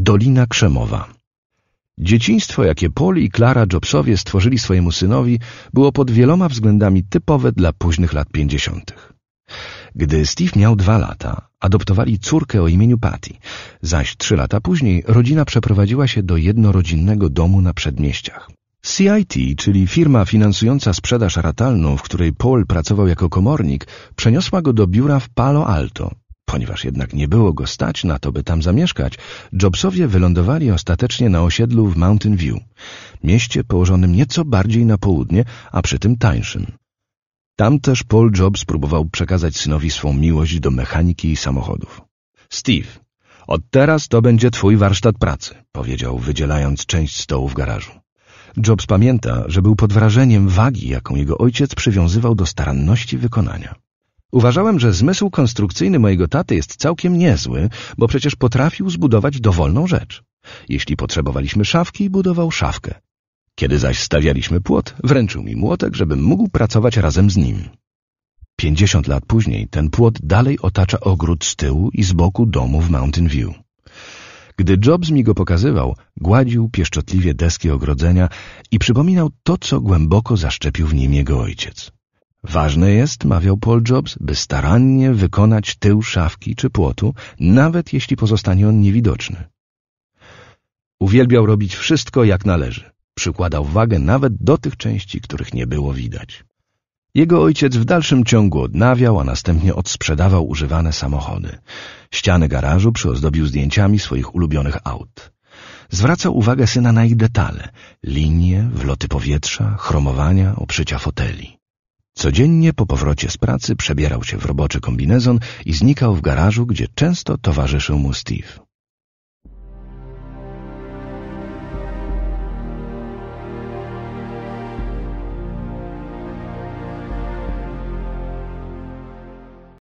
Dolina Krzemowa Dzieciństwo, jakie Paul i Clara Jobsowie stworzyli swojemu synowi, było pod wieloma względami typowe dla późnych lat pięćdziesiątych. Gdy Steve miał dwa lata, adoptowali córkę o imieniu Patty, zaś trzy lata później rodzina przeprowadziła się do jednorodzinnego domu na przedmieściach. CIT, czyli firma finansująca sprzedaż ratalną, w której Paul pracował jako komornik, przeniosła go do biura w Palo Alto, Ponieważ jednak nie było go stać na to, by tam zamieszkać, Jobsowie wylądowali ostatecznie na osiedlu w Mountain View, mieście położonym nieco bardziej na południe, a przy tym tańszym. Tam też Paul Jobs próbował przekazać synowi swą miłość do mechaniki i samochodów. Steve, od teraz to będzie twój warsztat pracy, powiedział, wydzielając część stołu w garażu. Jobs pamięta, że był pod wrażeniem wagi, jaką jego ojciec przywiązywał do staranności wykonania. Uważałem, że zmysł konstrukcyjny mojego taty jest całkiem niezły, bo przecież potrafił zbudować dowolną rzecz. Jeśli potrzebowaliśmy szafki, budował szafkę. Kiedy zaś stawialiśmy płot, wręczył mi młotek, żebym mógł pracować razem z nim. Pięćdziesiąt lat później ten płot dalej otacza ogród z tyłu i z boku domu w Mountain View. Gdy Jobs mi go pokazywał, gładził pieszczotliwie deski ogrodzenia i przypominał to, co głęboko zaszczepił w nim jego ojciec. Ważne jest, mawiał Paul Jobs, by starannie wykonać tył szafki czy płotu, nawet jeśli pozostanie on niewidoczny. Uwielbiał robić wszystko jak należy. Przykładał wagę nawet do tych części, których nie było widać. Jego ojciec w dalszym ciągu odnawiał, a następnie odsprzedawał używane samochody. Ściany garażu przyozdobił zdjęciami swoich ulubionych aut. Zwracał uwagę syna na ich detale, linie, wloty powietrza, chromowania, obszycia foteli. Codziennie po powrocie z pracy przebierał się w roboczy kombinezon i znikał w garażu, gdzie często towarzyszył mu Steve.